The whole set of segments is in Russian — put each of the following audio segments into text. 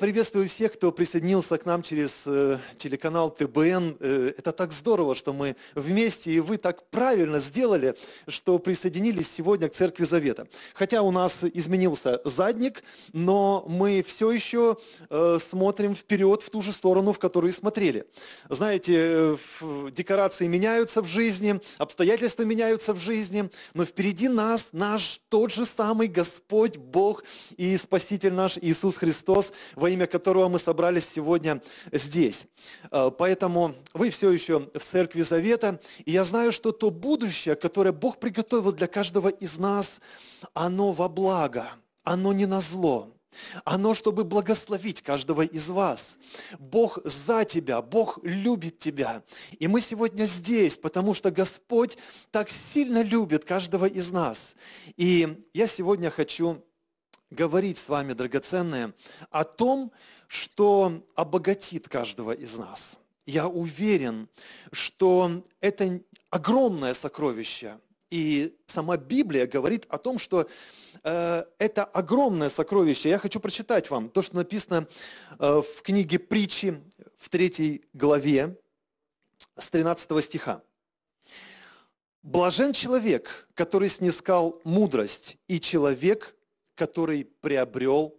приветствую всех, кто присоединился к нам через э, телеканал ТБН. Э, это так здорово, что мы вместе, и вы так правильно сделали, что присоединились сегодня к Церкви Завета. Хотя у нас изменился задник, но мы все еще э, смотрим вперед в ту же сторону, в которую смотрели. Знаете, декорации меняются в жизни, обстоятельства меняются в жизни, но впереди нас наш тот же самый Господь Бог и Спаситель наш Иисус Христос во имя которого мы собрались сегодня здесь. Э, поэтому вы все еще в Церкви Завета, и я знаю, что то будущее, которое Бог приготовил для каждого из нас, оно во благо, оно не на зло. Оно, чтобы благословить каждого из вас. Бог за тебя, Бог любит тебя. И мы сегодня здесь, потому что Господь так сильно любит каждого из нас. И я сегодня хочу говорить с вами, драгоценные, о том, что обогатит каждого из нас. Я уверен, что это огромное сокровище. И сама Библия говорит о том, что э, это огромное сокровище. Я хочу прочитать вам то, что написано э, в книге притчи в третьей главе с 13 стиха. «Блажен человек, который снискал мудрость, и человек, который приобрел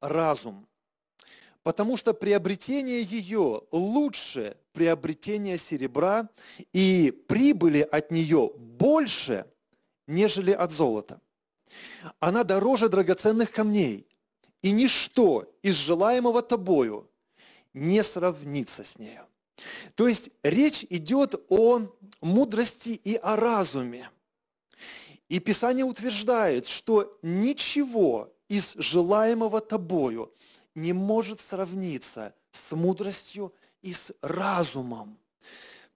разум. Потому что приобретение ее лучше приобретения серебра и прибыли от нее больше, нежели от золота. Она дороже драгоценных камней, и ничто из желаемого тобою не сравнится с нею. То есть речь идет о мудрости и о разуме – и Писание утверждает, что ничего из желаемого тобою не может сравниться с мудростью и с разумом.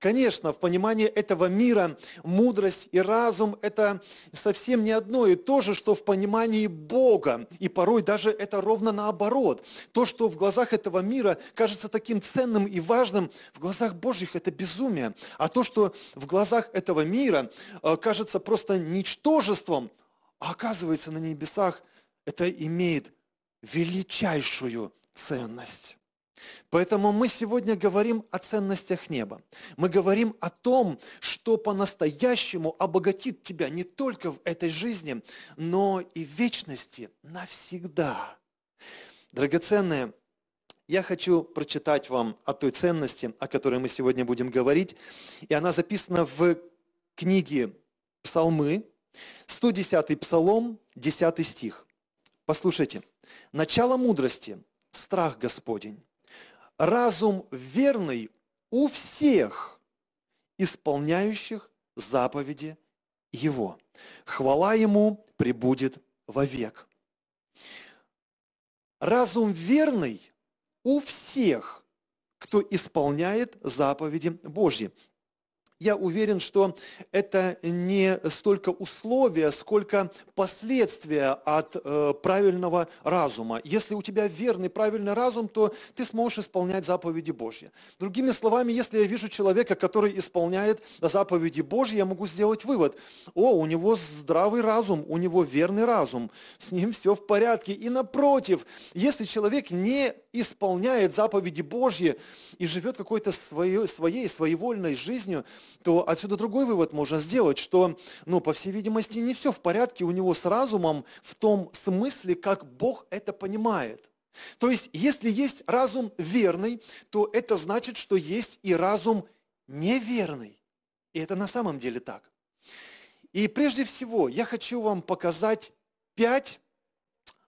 Конечно, в понимании этого мира мудрость и разум – это совсем не одно и то же, что в понимании Бога. И порой даже это ровно наоборот. То, что в глазах этого мира кажется таким ценным и важным, в глазах Божьих – это безумие. А то, что в глазах этого мира э, кажется просто ничтожеством, а оказывается на небесах, это имеет величайшую ценность. Поэтому мы сегодня говорим о ценностях неба. Мы говорим о том, что по-настоящему обогатит тебя не только в этой жизни, но и в вечности навсегда. Драгоценные, я хочу прочитать вам о той ценности, о которой мы сегодня будем говорить. И она записана в книге Псалмы, 110 Псалом, 10 стих. Послушайте. «Начало мудрости – страх Господень, разум верный у всех, исполняющих заповеди Его. Хвала Ему прибудет вовек. Разум верный у всех, кто исполняет заповеди Божьи я уверен, что это не столько условия, сколько последствия от э, правильного разума. Если у тебя верный, правильный разум, то ты сможешь исполнять заповеди Божьи. Другими словами, если я вижу человека, который исполняет заповеди Божьи, я могу сделать вывод. О, у него здравый разум, у него верный разум, с ним все в порядке. И напротив, если человек не исполняет заповеди Божьи и живет какой-то своей, своей своевольной жизнью, то отсюда другой вывод можно сделать, что, ну, по всей видимости, не все в порядке у него с разумом в том смысле, как Бог это понимает. То есть, если есть разум верный, то это значит, что есть и разум неверный. И это на самом деле так. И прежде всего, я хочу вам показать пять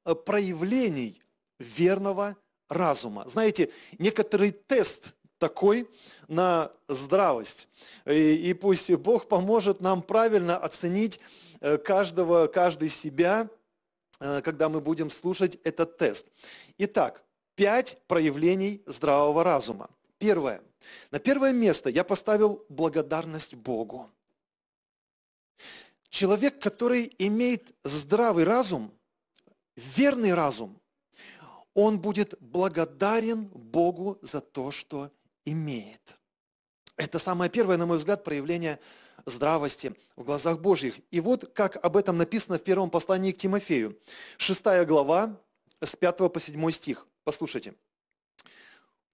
э, проявлений верного разума. Знаете, некоторый тест такой на здравость. И, и пусть Бог поможет нам правильно оценить э, каждого, каждый себя, э, когда мы будем слушать этот тест. Итак, пять проявлений здравого разума. Первое. На первое место я поставил благодарность Богу. Человек, который имеет здравый разум, верный разум, он будет благодарен Богу за то, что имеет. Это самое первое, на мой взгляд, проявление здравости в глазах Божьих. И вот как об этом написано в первом послании к Тимофею. шестая глава, с 5 по 7 стих. Послушайте.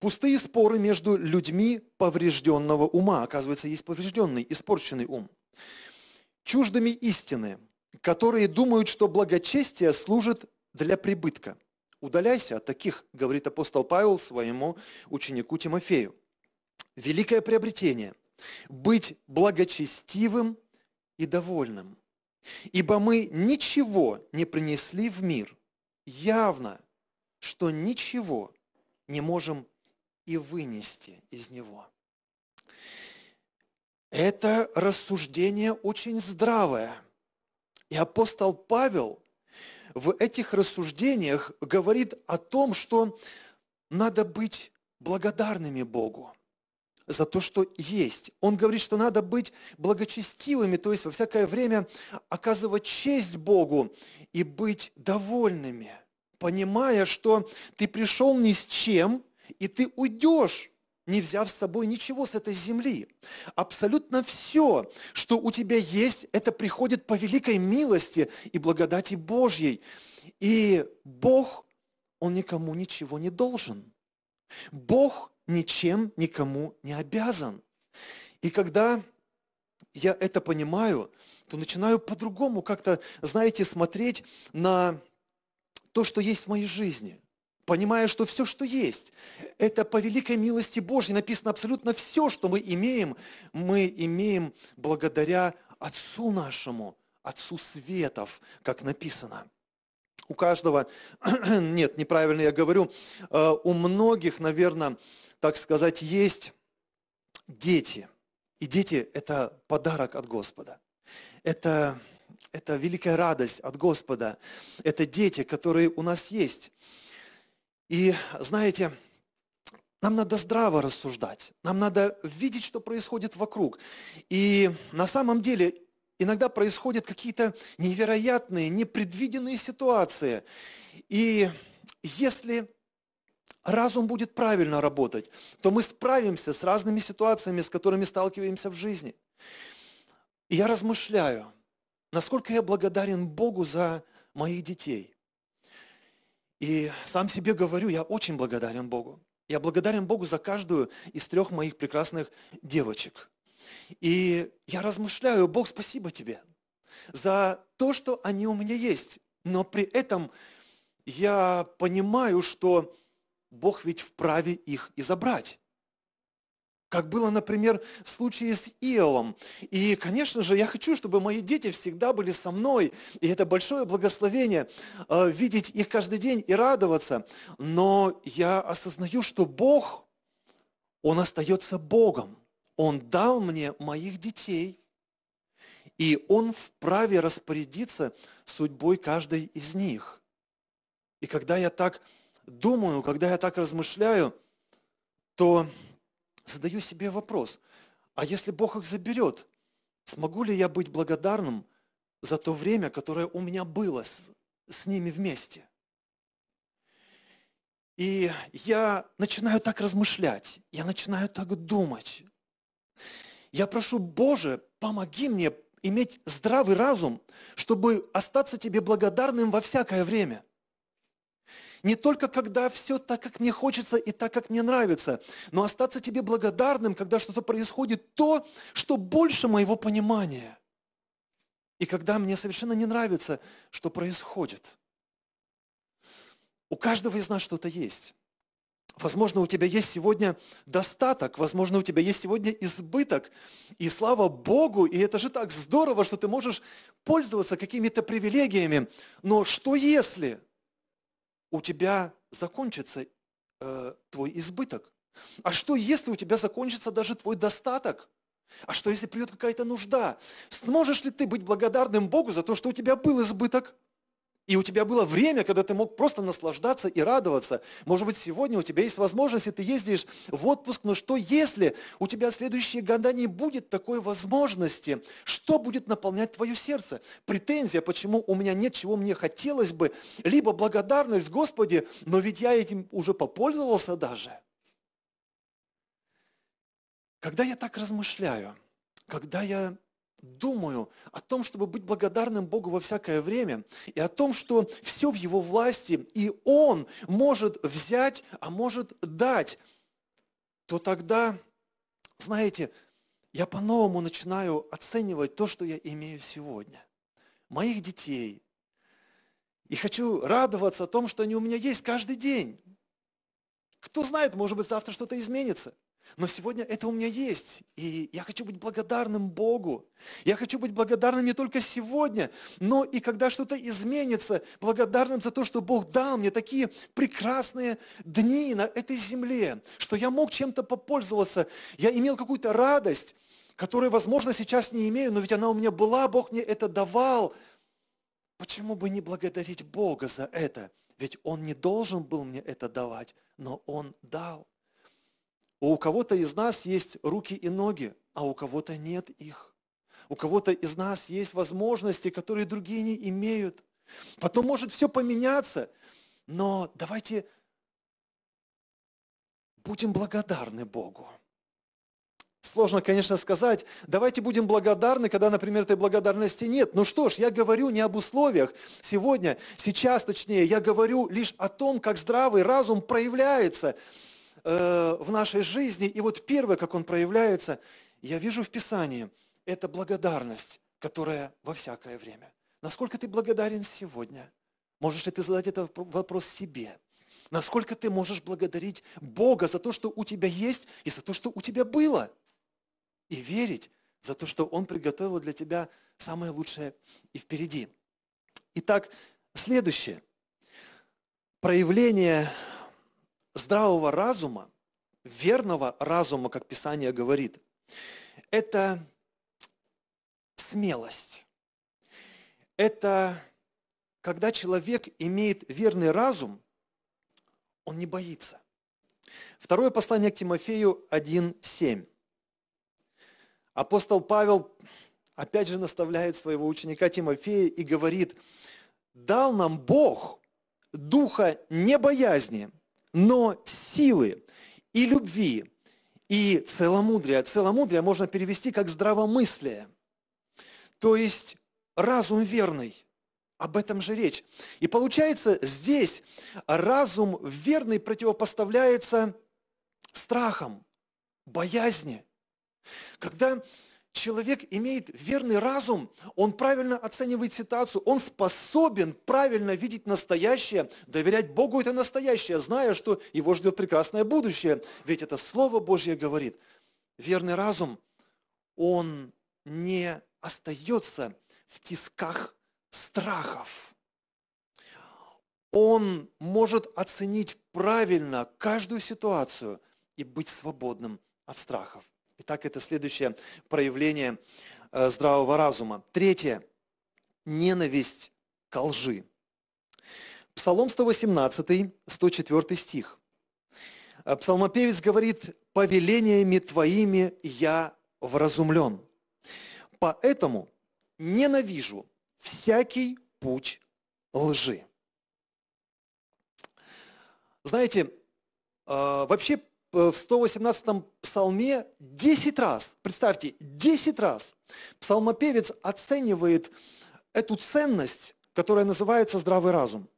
Пустые споры между людьми поврежденного ума. Оказывается, есть поврежденный, испорченный ум. Чуждыми истины, которые думают, что благочестие служит для прибытка – Удаляйся от таких, говорит апостол Павел своему ученику Тимофею. Великое приобретение – быть благочестивым и довольным. Ибо мы ничего не принесли в мир. Явно, что ничего не можем и вынести из него. Это рассуждение очень здравое. И апостол Павел в этих рассуждениях говорит о том, что надо быть благодарными Богу за то, что есть. Он говорит, что надо быть благочестивыми, то есть во всякое время оказывать честь Богу и быть довольными, понимая, что ты пришел ни с чем, и ты уйдешь не взяв с собой ничего с этой земли. Абсолютно все, что у тебя есть, это приходит по великой милости и благодати Божьей. И Бог, Он никому ничего не должен. Бог ничем никому не обязан. И когда я это понимаю, то начинаю по-другому как-то, знаете, смотреть на то, что есть в моей жизни – понимая, что все, что есть, это по великой милости Божьей написано абсолютно все, что мы имеем, мы имеем благодаря Отцу нашему, Отцу светов, как написано. У каждого, нет, неправильно я говорю, э, у многих, наверное, так сказать, есть дети. И дети – это подарок от Господа. Это, это великая радость от Господа. Это дети, которые у нас есть. И знаете, нам надо здраво рассуждать, нам надо видеть, что происходит вокруг. И на самом деле иногда происходят какие-то невероятные, непредвиденные ситуации. И если разум будет правильно работать, то мы справимся с разными ситуациями, с которыми сталкиваемся в жизни. И я размышляю, насколько я благодарен Богу за моих детей – и сам себе говорю, я очень благодарен Богу. Я благодарен Богу за каждую из трех моих прекрасных девочек. И я размышляю, Бог, спасибо тебе за то, что они у меня есть. Но при этом я понимаю, что Бог ведь вправе их и забрать. Как было, например, в случае с Иовом. И, конечно же, я хочу, чтобы мои дети всегда были со мной. И это большое благословение э, видеть их каждый день и радоваться. Но я осознаю, что Бог, Он остается Богом. Он дал мне моих детей. И Он вправе распорядиться судьбой каждой из них. И когда я так думаю, когда я так размышляю, то задаю себе вопрос, а если Бог их заберет, смогу ли я быть благодарным за то время, которое у меня было с, с ними вместе? И я начинаю так размышлять, я начинаю так думать. Я прошу, Боже, помоги мне иметь здравый разум, чтобы остаться Тебе благодарным во всякое время – не только когда все так, как мне хочется и так, как мне нравится, но остаться тебе благодарным, когда что-то происходит, то, что больше моего понимания. И когда мне совершенно не нравится, что происходит. У каждого из нас что-то есть. Возможно, у тебя есть сегодня достаток, возможно, у тебя есть сегодня избыток. И слава Богу, и это же так здорово, что ты можешь пользоваться какими-то привилегиями. Но что если? у тебя закончится э, твой избыток? А что, если у тебя закончится даже твой достаток? А что, если придет какая-то нужда? Сможешь ли ты быть благодарным Богу за то, что у тебя был избыток? И у тебя было время, когда ты мог просто наслаждаться и радоваться. Может быть, сегодня у тебя есть возможность, и ты ездишь в отпуск, но что если у тебя следующие года не будет такой возможности? Что будет наполнять твое сердце? Претензия, почему у меня нет, чего мне хотелось бы, либо благодарность Господи, но ведь я этим уже попользовался даже. Когда я так размышляю, когда я думаю о том, чтобы быть благодарным Богу во всякое время, и о том, что все в Его власти, и Он может взять, а может дать, то тогда, знаете, я по-новому начинаю оценивать то, что я имею сегодня. Моих детей. И хочу радоваться о том, что они у меня есть каждый день. Кто знает, может быть, завтра что-то изменится. Но сегодня это у меня есть. И я хочу быть благодарным Богу. Я хочу быть благодарным не только сегодня, но и когда что-то изменится, благодарным за то, что Бог дал мне такие прекрасные дни на этой земле, что я мог чем-то попользоваться, я имел какую-то радость, которую, возможно, сейчас не имею, но ведь она у меня была, Бог мне это давал. Почему бы не благодарить Бога за это? Ведь Он не должен был мне это давать, но Он дал. У кого-то из нас есть руки и ноги, а у кого-то нет их. У кого-то из нас есть возможности, которые другие не имеют. Потом может все поменяться, но давайте будем благодарны Богу. Сложно, конечно, сказать, давайте будем благодарны, когда, например, этой благодарности нет. Ну что ж, я говорю не об условиях сегодня, сейчас точнее, я говорю лишь о том, как здравый разум проявляется э, в нашей жизни. И вот первое, как он проявляется, я вижу в Писании, это благодарность, которая во всякое время. Насколько ты благодарен сегодня? Можешь ли ты задать этот вопрос себе? Насколько ты можешь благодарить Бога за то, что у тебя есть и за то, что у тебя было? И верить за то, что Он приготовил для тебя самое лучшее и впереди. Итак, следующее. Проявление здравого разума, верного разума, как Писание говорит, это смелость. Это когда человек имеет верный разум, он не боится. Второе послание к Тимофею 1.7. Апостол Павел опять же наставляет своего ученика Тимофея и говорит, дал нам Бог духа небоязни, но силы и любви, и целомудрия. Целомудрие можно перевести как здравомыслие, то есть разум верный. Об этом же речь. И получается, здесь разум верный противопоставляется страхом, боязни. Когда человек имеет верный разум, он правильно оценивает ситуацию, он способен правильно видеть настоящее, доверять Богу это настоящее, зная, что его ждет прекрасное будущее. Ведь это Слово Божье говорит. Верный разум, он не остается в тисках страхов. Он может оценить правильно каждую ситуацию и быть свободным от страхов. Итак, это следующее проявление э, здравого разума. Третье. Ненависть к лжи. Псалом 118, 104 стих. Э, псалмопевец говорит, «Повелениями Твоими я вразумлен, поэтому ненавижу всякий путь лжи». Знаете, э, вообще Э, в 118-м псалме 10 раз, представьте, 10 раз псалмопевец оценивает эту ценность, которая называется здравый разум.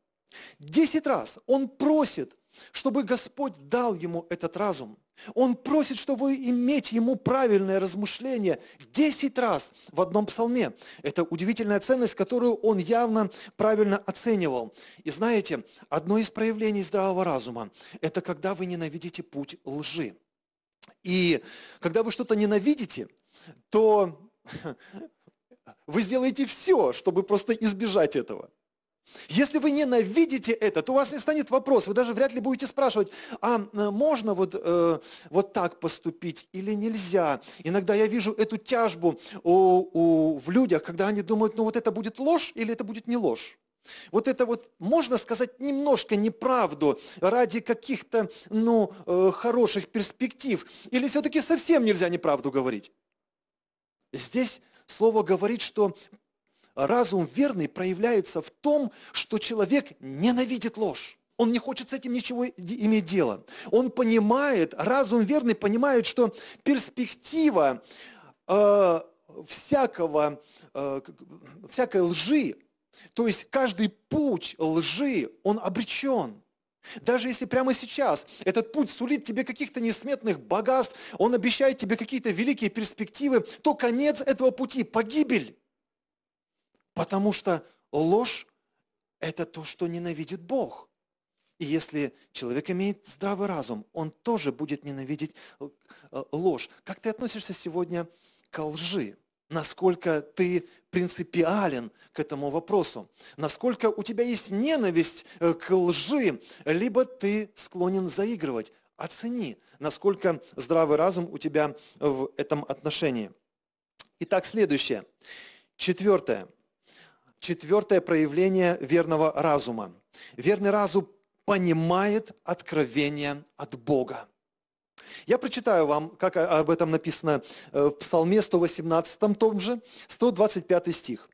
10 раз он просит, чтобы Господь дал ему этот разум, он просит, чтобы иметь ему правильное размышление 10 раз в одном псалме. Это удивительная ценность, которую он явно правильно оценивал. И знаете, одно из проявлений здравого разума – это когда вы ненавидите путь лжи. И когда вы что-то ненавидите, то вы сделаете все, чтобы просто избежать этого. Если вы ненавидите это, то у вас не встанет вопрос, вы даже вряд ли будете спрашивать, а э, можно вот, э, вот так поступить или нельзя? Иногда я вижу эту тяжбу у, у, в людях, когда они думают, ну вот это будет ложь или это будет не ложь. Вот это вот, можно сказать, немножко неправду ради каких-то, ну, э, хороших перспектив. Или все-таки совсем нельзя неправду говорить? Здесь слово говорит, что разум верный проявляется в том, что человек ненавидит ложь. Он не хочет с этим ничего иметь дело. Он понимает, разум верный понимает, что перспектива э, всякого, э, всякой лжи, то есть каждый путь лжи, он обречен. Даже если прямо сейчас этот путь сулит тебе каких-то несметных богатств, он обещает тебе какие-то великие перспективы, то конец этого пути – погибель. Потому что ложь – это то, что ненавидит Бог. И если человек имеет здравый разум, он тоже будет ненавидеть э, э, ложь. Как ты относишься сегодня к лжи? Насколько ты принципиален к этому вопросу? Насколько у тебя есть ненависть э, к лжи? Либо ты склонен заигрывать? Оцени, насколько здравый разум у тебя в этом отношении. Итак, следующее. Четвертое четвертое проявление верного разума. Верный разум понимает откровение от Бога. Я прочитаю вам, как а, об этом написано э, в Псалме 118 том же, 125 стих.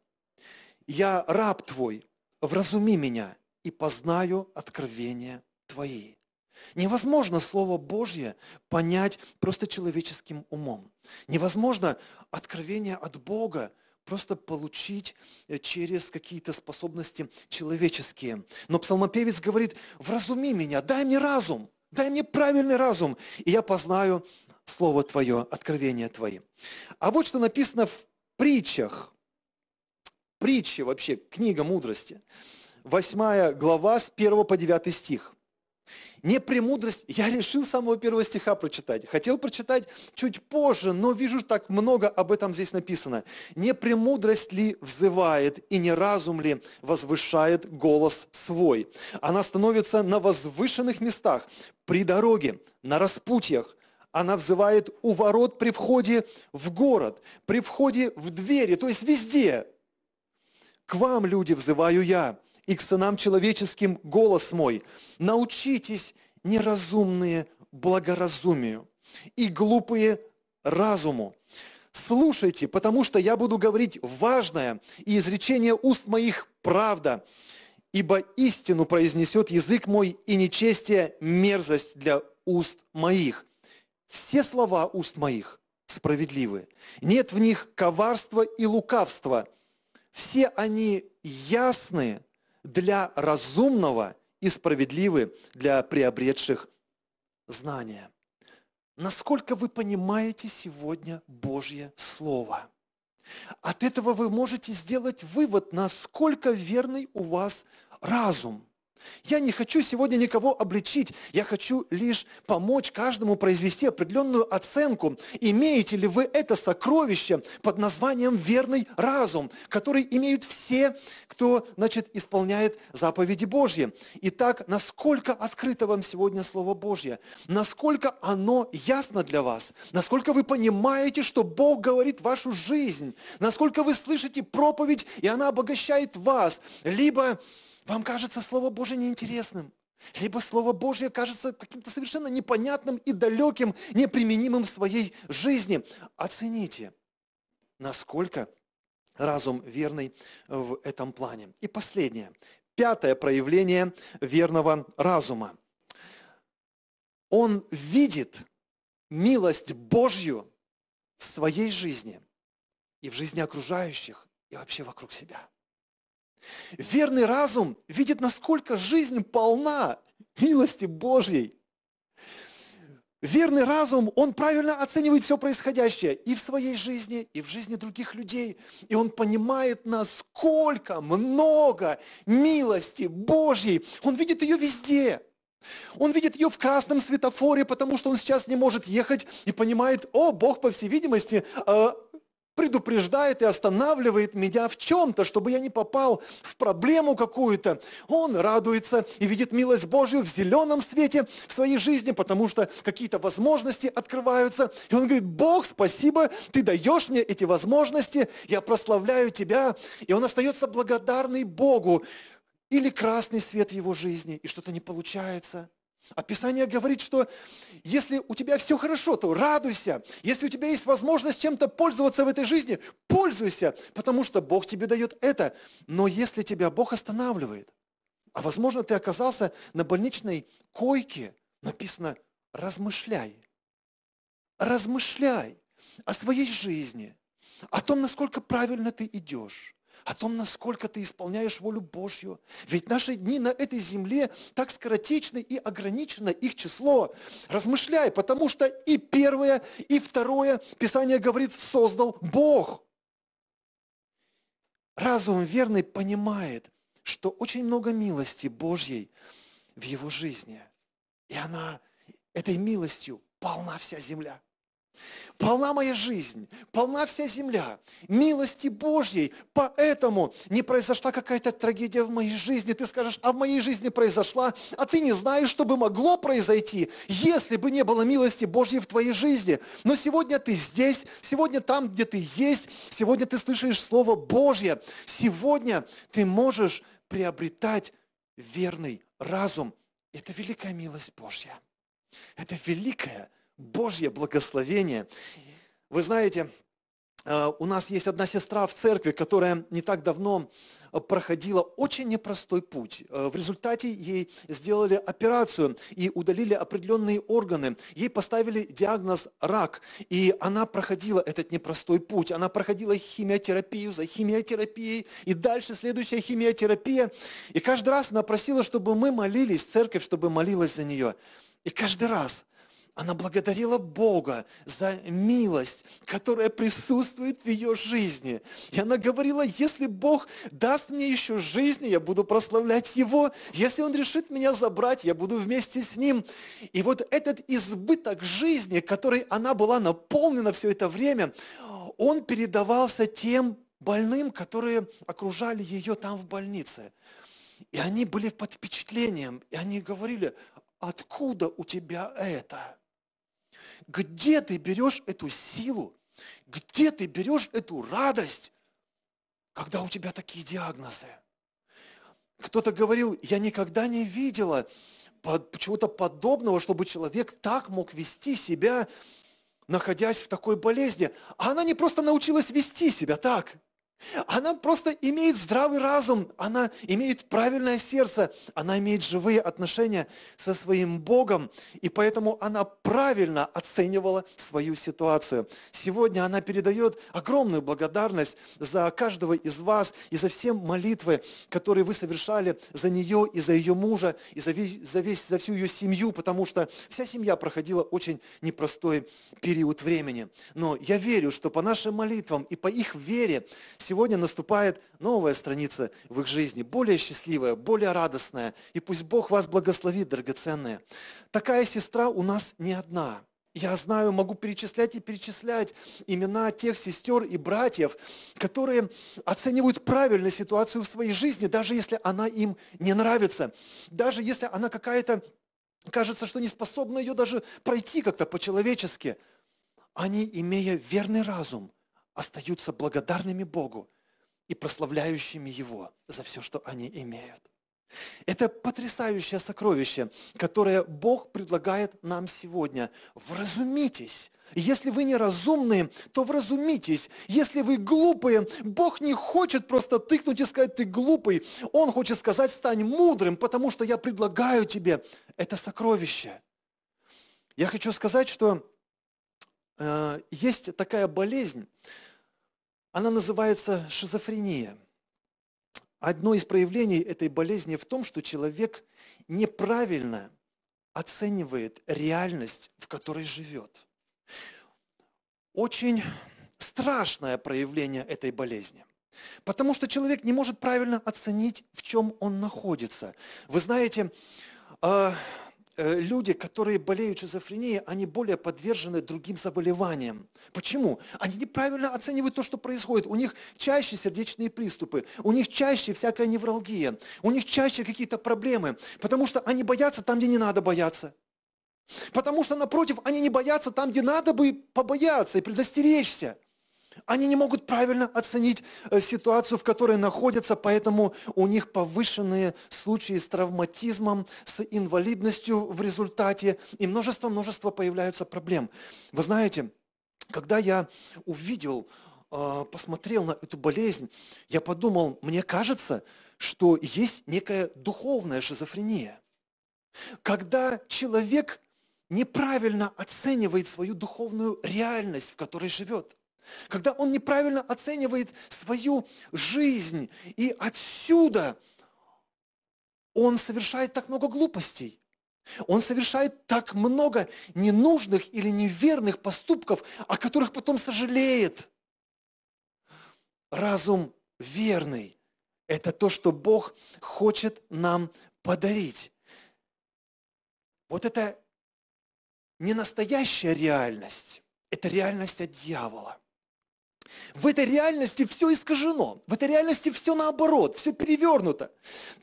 «Я раб твой, вразуми меня, и познаю откровения твои». Невозможно Слово Божье понять просто человеческим умом. Невозможно откровение от Бога – просто получить э, через какие-то способности человеческие. Но псалмопевец говорит, вразуми меня, дай мне разум, дай мне правильный разум, и я познаю Слово Твое, откровение Твои. А вот что написано в притчах. Притчи вообще, книга мудрости. 8 глава с 1 по 9 стих не премудрость. Я решил самого первого стиха прочитать. Хотел прочитать чуть позже, но вижу, так много об этом здесь написано. Не премудрость ли взывает, и не разум ли возвышает голос свой? Она становится на возвышенных местах, при дороге, на распутьях, она взывает у ворот при входе в город, при входе в двери, то есть везде. К вам, люди, взываю я, и к сынам человеческим голос мой. Научитесь неразумные благоразумию и глупые разуму. Слушайте, потому что я буду говорить важное, и изречение уст моих правда. Ибо истину произнесет язык мой, и нечестие – мерзость для уст моих. Все слова уст моих справедливы. Нет в них коварства и лукавства. Все они ясные для разумного и справедливы для приобретших знания. Насколько вы понимаете сегодня Божье Слово? От этого вы можете сделать вывод, насколько верный у вас разум. Я не хочу сегодня никого обличить. Я хочу лишь помочь каждому произвести определенную оценку. Имеете ли вы это сокровище под названием верный разум, который имеют все, кто, значит, исполняет заповеди Божьи. Итак, насколько открыто вам сегодня Слово Божье? Насколько оно ясно для вас? Насколько вы понимаете, что Бог говорит вашу жизнь? Насколько вы слышите проповедь, и она обогащает вас? Либо вам кажется Слово Божие неинтересным. Либо Слово Божье кажется каким-то совершенно непонятным и далеким, неприменимым в своей жизни. Оцените, насколько разум верный в этом плане. И последнее, пятое проявление верного разума. Он видит милость Божью в своей жизни и в жизни окружающих и вообще вокруг себя. Верный разум видит, насколько жизнь полна милости Божьей. Верный разум, он правильно оценивает все происходящее и в своей жизни, и в жизни других людей. И он понимает, насколько много милости Божьей. Он видит ее везде. Он видит ее в красном светофоре, потому что он сейчас не может ехать и понимает, о, Бог, по всей видимости, э, предупреждает и останавливает меня в чем-то, чтобы я не попал в проблему какую-то. Он радуется и видит милость Божью в зеленом свете в своей жизни, потому что какие-то возможности открываются. И он говорит, Бог, спасибо, ты даешь мне эти возможности, я прославляю тебя. И он остается благодарный Богу. Или красный свет в его жизни, и что-то не получается – Описание а говорит, что если у тебя все хорошо, то радуйся. Если у тебя есть возможность чем-то пользоваться в этой жизни, пользуйся, потому что Бог тебе дает это. Но если тебя Бог останавливает, а возможно ты оказался на больничной койке, написано «размышляй». Размышляй о своей жизни, о том, насколько правильно ты идешь, о том, насколько ты исполняешь волю Божью. Ведь наши дни на этой земле так скоротечны и ограничено их число. Размышляй, потому что и первое, и второе Писание говорит, создал Бог. Разум верный понимает, что очень много милости Божьей в его жизни. И она этой милостью полна вся земля. Полна моя жизнь, полна вся земля, милости Божьей, поэтому не произошла какая-то трагедия в моей жизни. Ты скажешь, а в моей жизни произошла, а ты не знаешь, что бы могло произойти, если бы не было милости Божьей в твоей жизни. Но сегодня ты здесь, сегодня там, где ты есть, сегодня ты слышишь Слово Божье, сегодня ты можешь приобретать верный разум. Это великая милость Божья. Это великая Божье благословение. Вы знаете, э, у нас есть одна сестра в церкви, которая не так давно э, проходила очень непростой путь. Э, в результате ей сделали операцию и удалили определенные органы. Ей поставили диагноз рак, и она проходила этот непростой путь. Она проходила химиотерапию за химиотерапией, и дальше следующая химиотерапия. И каждый раз она просила, чтобы мы молились, церковь, чтобы молилась за нее. И каждый раз – она благодарила Бога за милость, которая присутствует в ее жизни. И она говорила, если Бог даст мне еще жизни, я буду прославлять Его. Если Он решит меня забрать, я буду вместе с Ним. И вот этот избыток жизни, который она была наполнена все это время, он передавался тем больным, которые окружали ее там в больнице. И они были под впечатлением, и они говорили, откуда у тебя это? Где ты берешь эту силу? Где ты берешь эту радость, когда у тебя такие диагнозы? Кто-то говорил, я никогда не видела чего-то подобного, чтобы человек так мог вести себя, находясь в такой болезни. А она не просто научилась вести себя так. Она просто имеет здравый разум, она имеет правильное сердце, она имеет живые отношения со своим Богом, и поэтому она правильно оценивала свою ситуацию. Сегодня она передает огромную благодарность за каждого из вас и за все молитвы, которые вы совершали за нее и за ее мужа, и за, весь, за, весь, за всю ее семью, потому что вся семья проходила очень непростой период времени. Но я верю, что по нашим молитвам и по их вере сегодня наступает новая страница в их жизни, более счастливая, более радостная. И пусть Бог вас благословит, драгоценные. Такая сестра у нас не одна. Я знаю, могу перечислять и перечислять имена тех сестер и братьев, которые оценивают правильно ситуацию в своей жизни, даже если она им не нравится, даже если она какая-то, кажется, что не способна ее даже пройти как-то по-человечески. Они, имея верный разум, остаются благодарными Богу и прославляющими Его за все, что они имеют. Это потрясающее сокровище, которое Бог предлагает нам сегодня. Вразумитесь. Если вы неразумные, то вразумитесь. Если вы глупые, Бог не хочет просто тыкнуть и сказать, ты глупый. Он хочет сказать, стань мудрым, потому что я предлагаю тебе это сокровище. Я хочу сказать, что э, есть такая болезнь, она называется шизофрения. Одно из проявлений этой болезни в том, что человек неправильно оценивает реальность, в которой живет. Очень страшное проявление этой болезни. Потому что человек не может правильно оценить, в чем он находится. Вы знаете, а, Э, люди, которые болеют шизофренией, они более подвержены другим заболеваниям. Почему? Они неправильно оценивают то, что происходит. У них чаще сердечные приступы, у них чаще всякая невралгия, у них чаще какие-то проблемы, потому что они боятся там, где не надо бояться. Потому что, напротив, они не боятся там, где надо бы побояться и предостеречься. Они не могут правильно оценить э, ситуацию, в которой находятся, поэтому у них повышенные случаи с травматизмом, с инвалидностью в результате, и множество-множество появляются проблем. Вы знаете, когда я увидел, э, посмотрел на эту болезнь, я подумал, мне кажется, что есть некая духовная шизофрения. Когда человек неправильно оценивает свою духовную реальность, в которой живет – когда он неправильно оценивает свою жизнь. И отсюда он совершает так много глупостей. Он совершает так много ненужных или неверных поступков, о которых потом сожалеет. Разум верный – это то, что Бог хочет нам подарить. Вот это не настоящая реальность, это реальность от дьявола – в этой реальности все искажено, в этой реальности все наоборот, все перевернуто.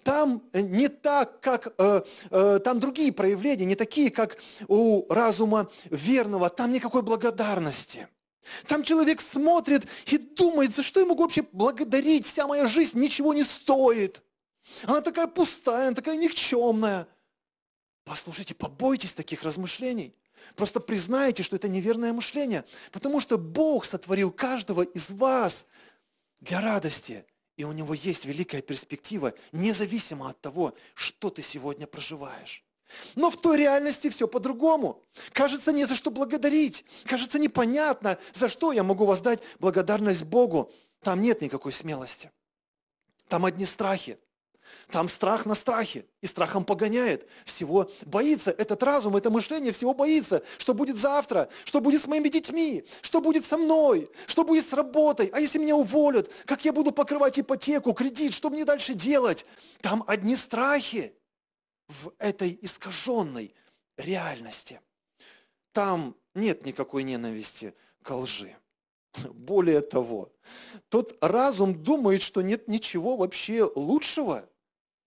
Там э, не так, как э, э, там другие проявления, не такие, как у разума верного, там никакой благодарности. Там человек смотрит и думает, за что я могу вообще благодарить, вся моя жизнь ничего не стоит. Она такая пустая, она такая никчемная. Послушайте, побойтесь таких размышлений. Просто признайте, что это неверное мышление, потому что Бог сотворил каждого из вас для радости, и у него есть великая перспектива, независимо от того, что ты сегодня проживаешь. Но в той реальности все по-другому. Кажется, не за что благодарить. Кажется, непонятно, за что я могу воздать благодарность Богу. Там нет никакой смелости. Там одни страхи, там страх на страхе, и страхом погоняет. Всего боится, этот разум, это мышление всего боится. Что будет завтра, что будет с моими детьми, что будет со мной, что будет с работой, а если меня уволят, как я буду покрывать ипотеку, кредит, что мне дальше делать? Там одни страхи в этой искаженной реальности. Там нет никакой ненависти к лжи. Более того, тот разум думает, что нет ничего вообще лучшего,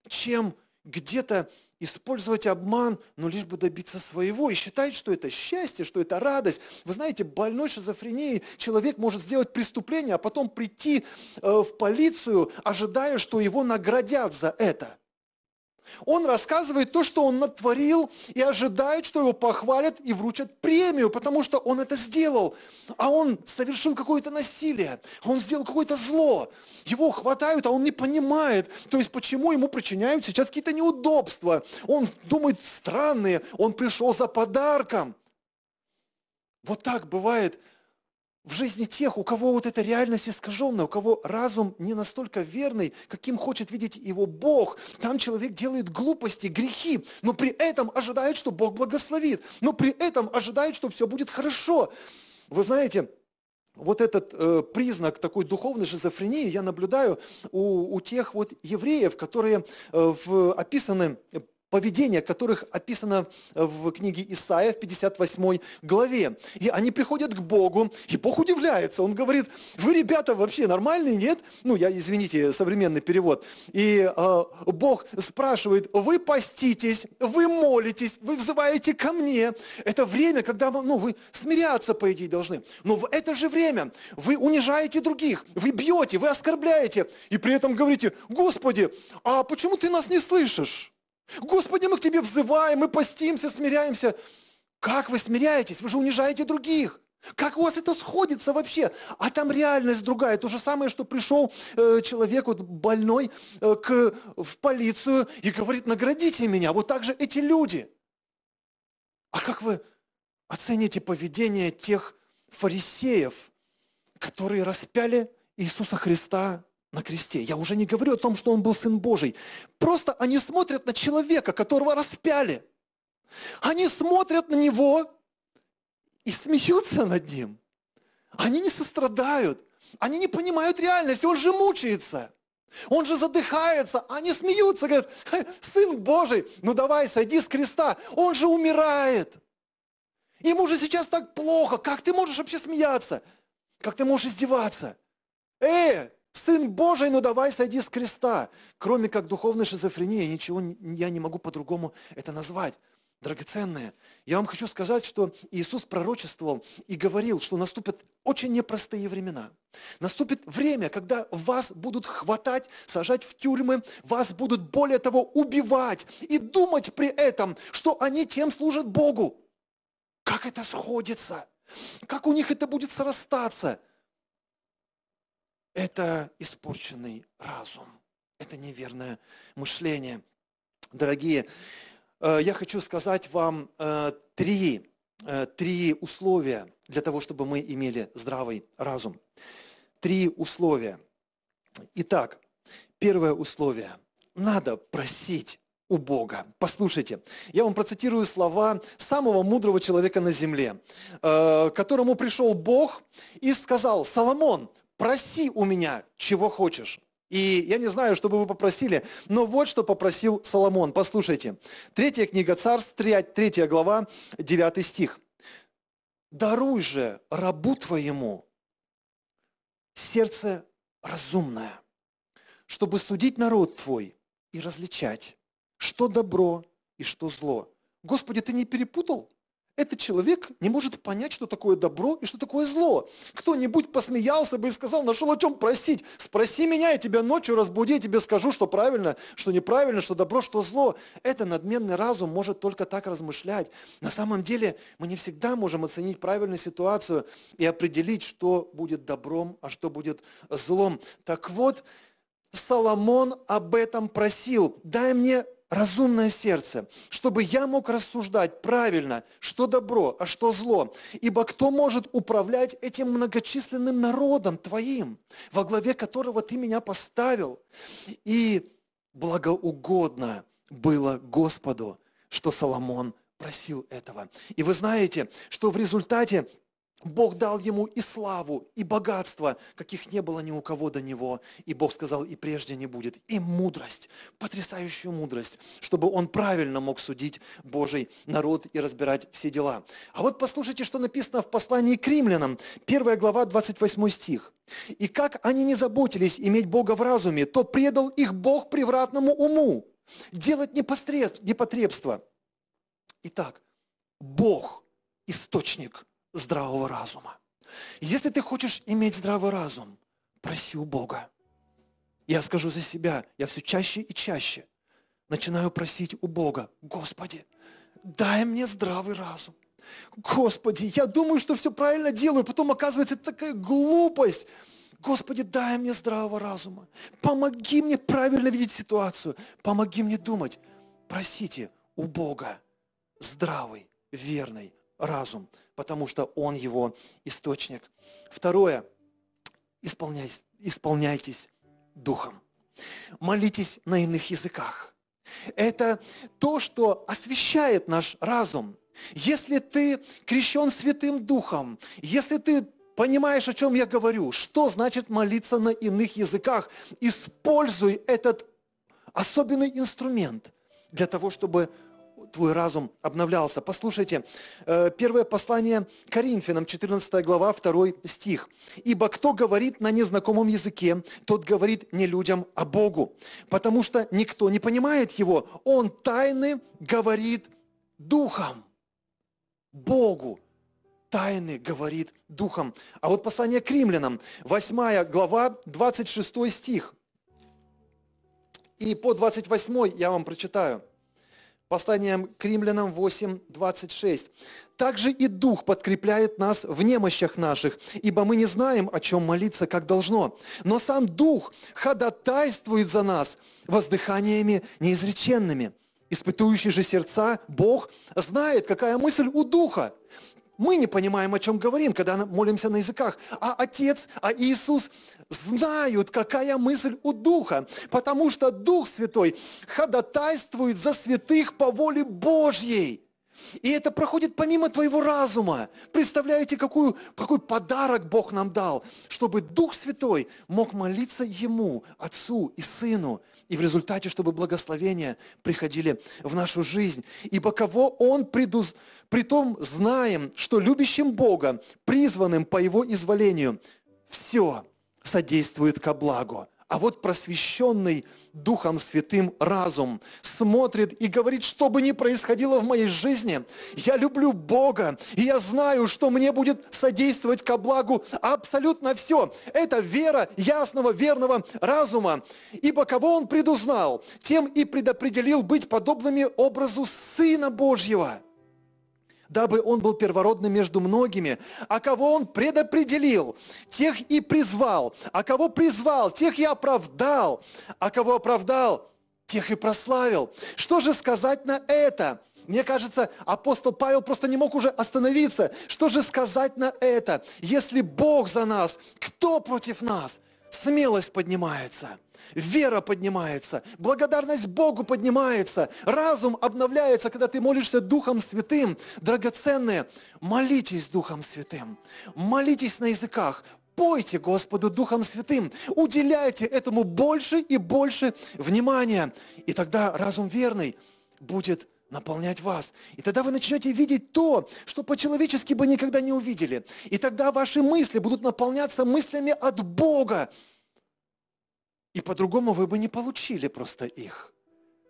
чем где-то использовать обман, но лишь бы добиться своего, и считать, что это счастье, что это радость. Вы знаете, больной шизофренией человек может сделать преступление, а потом прийти э, в полицию, ожидая, что его наградят за это. Он рассказывает то, что он натворил, и ожидает, что его похвалят и вручат премию, потому что он это сделал. А он совершил какое-то насилие, он сделал какое-то зло. Его хватают, а он не понимает, то есть почему ему причиняют сейчас какие-то неудобства. Он думает странные, он пришел за подарком. Вот так бывает – в жизни тех, у кого вот эта реальность искаженная, у кого разум не настолько верный, каким хочет видеть его Бог. Там человек делает глупости, грехи, но при этом ожидает, что Бог благословит, но при этом ожидает, что все будет хорошо. Вы знаете, вот этот э, признак такой духовной шизофрении я наблюдаю у, у тех вот евреев, которые э, в, описаны поведения, которых описано в книге Исаия в 58 главе. И они приходят к Богу, и Бог удивляется. Он говорит, вы, ребята, вообще нормальные, нет? Ну, я, извините, современный перевод. И э, Бог спрашивает, вы поститесь, вы молитесь, вы взываете ко мне. Это время, когда вам, ну, вы смиряться, по идее, должны. Но в это же время вы унижаете других, вы бьете, вы оскорбляете, и при этом говорите, Господи, а почему ты нас не слышишь? Господи, мы к Тебе взываем, мы постимся, смиряемся. Как вы смиряетесь? Вы же унижаете других. Как у вас это сходится вообще? А там реальность другая. То же самое, что пришел э, человек вот, больной э, к, в полицию и говорит, наградите меня. Вот так же эти люди. А как вы оцените поведение тех фарисеев, которые распяли Иисуса Христа на кресте. Я уже не говорю о том, что он был Сын Божий. Просто они смотрят на человека, которого распяли. Они смотрят на него и смеются над ним. Они не сострадают. Они не понимают реальность. Он же мучается. Он же задыхается, они смеются, говорят, Сын Божий, ну давай, сойди с креста, он же умирает. Ему же сейчас так плохо, как ты можешь вообще смеяться? Как ты можешь издеваться? Эй, Сын Божий, ну давай сойди с креста. Кроме как духовной шизофрении, я ничего я не могу по-другому это назвать. Драгоценное. я вам хочу сказать, что Иисус пророчествовал и говорил, что наступят очень непростые времена. Наступит время, когда вас будут хватать, сажать в тюрьмы, вас будут, более того, убивать и думать при этом, что они тем служат Богу. Как это сходится? Как у них это будет срастаться? это испорченный разум, это неверное мышление. Дорогие, э, я хочу сказать вам э, три, э, три условия для того, чтобы мы имели здравый разум. Три условия. Итак, первое условие. Надо просить у Бога. Послушайте, я вам процитирую слова самого мудрого человека на земле, которому пришел Бог и сказал, Соломон, проси у меня, чего хочешь. И я не знаю, что бы вы попросили, но вот что попросил Соломон. Послушайте, третья книга Царств, третья глава, девятый стих. «Даруй же рабу твоему сердце разумное, чтобы судить народ твой и различать, что добро и что зло». Господи, ты не перепутал? этот человек не может понять, что такое добро и что такое зло. Кто-нибудь посмеялся бы и сказал, нашел о чем просить. Спроси меня, я тебя ночью разбуди, я тебе скажу, что правильно, что неправильно, что добро, что зло. Это надменный разум может только так размышлять. На самом деле мы не всегда можем оценить правильную ситуацию и определить, что будет добром, а что будет злом. Так вот, Соломон об этом просил. Дай мне разумное сердце, чтобы я мог рассуждать правильно, что добро, а что зло. Ибо кто может управлять этим многочисленным народом твоим, во главе которого ты меня поставил? И благоугодно было Господу, что Соломон просил этого. И вы знаете, что в результате Бог дал ему и славу, и богатство, каких не было ни у кого до него. И Бог сказал, и прежде не будет. И мудрость, потрясающую мудрость, чтобы он правильно мог судить Божий народ и разбирать все дела. А вот послушайте, что написано в послании к римлянам, 1 глава, 28 стих. «И как они не заботились иметь Бога в разуме, то предал их Бог превратному уму, делать непотребство». Итак, Бог – источник – здравого разума. Если ты хочешь иметь здравый разум, проси у Бога. Я скажу за себя, я все чаще и чаще начинаю просить у Бога, Господи, дай мне здравый разум. Господи, я думаю, что все правильно делаю, потом оказывается это такая глупость. Господи, дай мне здравого разума. Помоги мне правильно видеть ситуацию. Помоги мне думать. Просите у Бога здравый, верный разум потому что Он его источник. Второе. Исполняйтесь, исполняйтесь Духом. Молитесь на иных языках. Это то, что освещает наш разум. Если ты крещен Святым Духом, если ты понимаешь, о чем я говорю, что значит молиться на иных языках, используй этот особенный инструмент для того, чтобы твой разум обновлялся. Послушайте, э, первое послание Коринфянам, 14 глава, 2 стих. «Ибо кто говорит на незнакомом языке, тот говорит не людям, а Богу, потому что никто не понимает его. Он тайны говорит духом». Богу тайны говорит духом. А вот послание к римлянам, 8 глава, 26 стих. И по 28 я вам прочитаю – Посланием к римлянам 8:26. «Также и Дух подкрепляет нас в немощах наших, ибо мы не знаем, о чем молиться, как должно. Но сам Дух ходатайствует за нас воздыханиями неизреченными». Испытующий же сердца Бог знает, какая мысль у Духа, мы не понимаем, о чем говорим, когда молимся на языках. А Отец, а Иисус знают, какая мысль у Духа, потому что Дух Святой ходатайствует за святых по воле Божьей. И это проходит помимо твоего разума. Представляете, какую, какой подарок Бог нам дал, чтобы Дух Святой мог молиться Ему, Отцу и Сыну, и в результате, чтобы благословения приходили в нашу жизнь. Ибо кого Он предуз... Притом знаем, что любящим Бога, призванным по Его изволению, все содействует ко благу. А вот просвещенный Духом Святым разум смотрит и говорит, что бы ни происходило в моей жизни, я люблю Бога, и я знаю, что мне будет содействовать ко благу абсолютно все. Это вера ясного, верного разума. Ибо кого он предузнал, тем и предопределил быть подобными образу Сына Божьего – дабы он был первородным между многими. А кого он предопределил, тех и призвал. А кого призвал, тех и оправдал. А кого оправдал, тех и прославил. Что же сказать на это? Мне кажется, апостол Павел просто не мог уже остановиться. Что же сказать на это? Если Бог за нас, кто против нас? Смелость поднимается вера поднимается, благодарность Богу поднимается, разум обновляется, когда ты молишься Духом Святым. Драгоценные, молитесь Духом Святым, молитесь на языках, пойте Господу Духом Святым, уделяйте этому больше и больше внимания, и тогда разум верный будет наполнять вас. И тогда вы начнете видеть то, что по-человечески бы никогда не увидели. И тогда ваши мысли будут наполняться мыслями от Бога, и по-другому вы бы не получили просто их.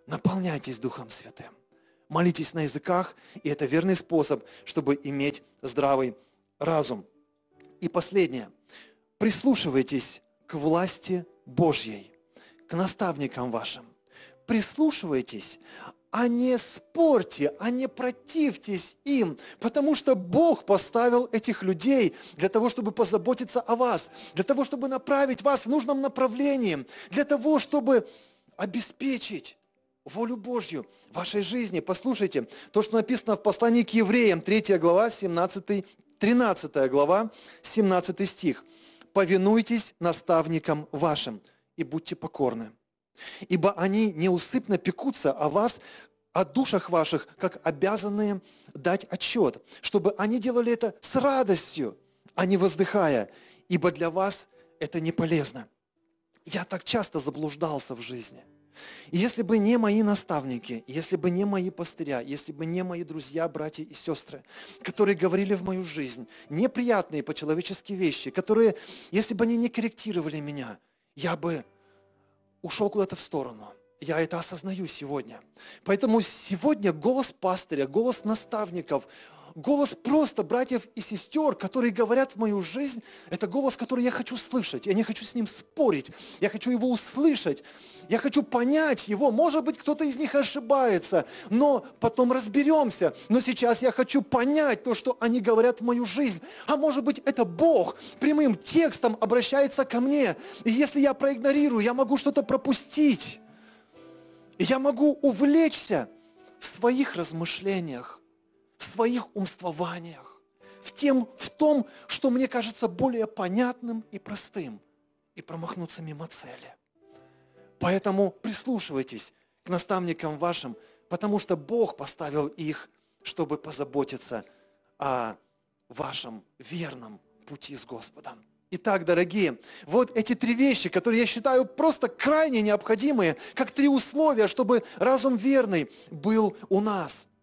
Наполняйтесь Духом Святым. Молитесь на языках, и это верный способ, чтобы иметь здравый разум. И последнее. Прислушивайтесь к власти Божьей, к наставникам вашим. Прислушивайтесь, а не спорьте, а не противьтесь им, потому что Бог поставил этих людей для того, чтобы позаботиться о вас, для того, чтобы направить вас в нужном направлении, для того, чтобы обеспечить волю Божью в вашей жизни. Послушайте, то, что написано в послании к евреям, 3 глава, 17, 13 глава, 17 стих. «Повинуйтесь наставникам вашим и будьте покорны, Ибо они неусыпно пекутся о вас, о душах ваших, как обязанные дать отчет, чтобы они делали это с радостью, а не воздыхая, ибо для вас это не полезно. Я так часто заблуждался в жизни. И если бы не мои наставники, если бы не мои пастыря, если бы не мои друзья, братья и сестры, которые говорили в мою жизнь неприятные по-человечески вещи, которые, если бы они не корректировали меня, я бы ушел куда-то в сторону. Я это осознаю сегодня. Поэтому сегодня голос пастыря, голос наставников, голос просто братьев и сестер, которые говорят в мою жизнь, это голос, который я хочу слышать, я не хочу с ним спорить, я хочу его услышать, я хочу понять его, может быть, кто-то из них ошибается, но потом разберемся, но сейчас я хочу понять то, что они говорят в мою жизнь, а может быть, это Бог прямым текстом обращается ко мне, и если я проигнорирую, я могу что-то пропустить, я могу увлечься в своих размышлениях, в своих умствованиях, в, тем, в том, что мне кажется более понятным и простым, и промахнуться мимо цели. Поэтому прислушивайтесь к наставникам вашим, потому что Бог поставил их, чтобы позаботиться о вашем верном пути с Господом. Итак, дорогие, вот эти три вещи, которые я считаю просто крайне необходимые, как три условия, чтобы разум верный был у нас –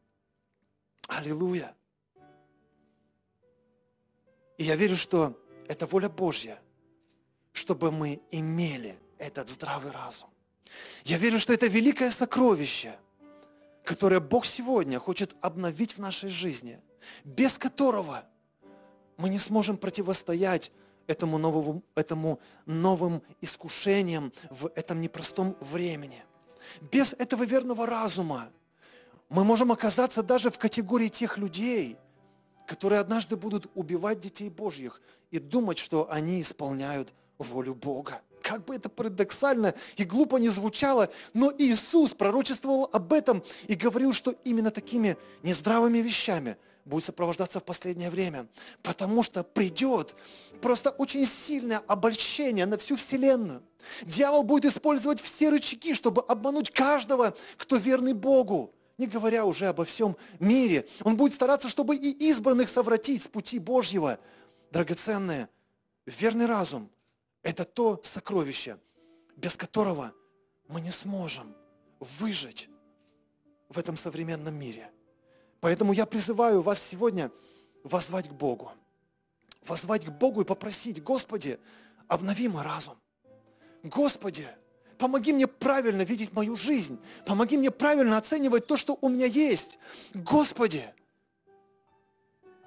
Аллилуйя! И я верю, что это воля Божья, чтобы мы имели этот здравый разум. Я верю, что это великое сокровище, которое Бог сегодня хочет обновить в нашей жизни, без которого мы не сможем противостоять этому, новому, этому новым искушениям в этом непростом времени. Без этого верного разума – мы можем оказаться даже в категории тех людей, которые однажды будут убивать детей Божьих и думать, что они исполняют волю Бога. Как бы это парадоксально и глупо не звучало, но Иисус пророчествовал об этом и говорил, что именно такими нездравыми вещами будет сопровождаться в последнее время, потому что придет просто очень сильное обольщение на всю Вселенную. Дьявол будет использовать все рычаги, чтобы обмануть каждого, кто верный Богу не говоря уже обо всем мире. Он будет стараться, чтобы и избранных совратить с пути Божьего. Драгоценное, верный разум – это то сокровище, без которого мы не сможем выжить в этом современном мире. Поэтому я призываю вас сегодня возвать к Богу. Возвать к Богу и попросить, Господи, обнови мой разум. Господи, помоги мне правильно видеть мою жизнь. Помоги мне правильно оценивать то, что у меня есть. Господи,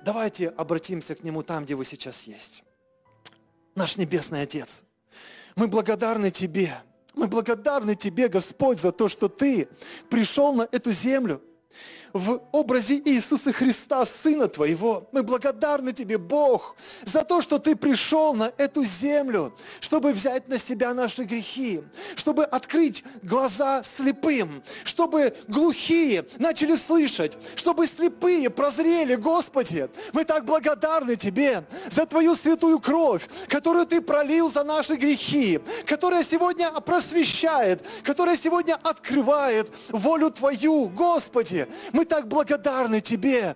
давайте обратимся к Нему там, где вы сейчас есть. Наш Небесный Отец, мы благодарны Тебе. Мы благодарны Тебе, Господь, за то, что Ты пришел на эту землю в образе Иисуса Христа, Сына Твоего. Мы благодарны Тебе, Бог, за то, что Ты пришел на эту землю, чтобы взять на себя наши грехи, чтобы открыть глаза слепым, чтобы глухие начали слышать, чтобы слепые прозрели, Господи. Мы так благодарны Тебе за Твою святую кровь, которую Ты пролил за наши грехи, которая сегодня просвещает, которая сегодня открывает волю Твою, Господи. Мы так благодарны Тебе.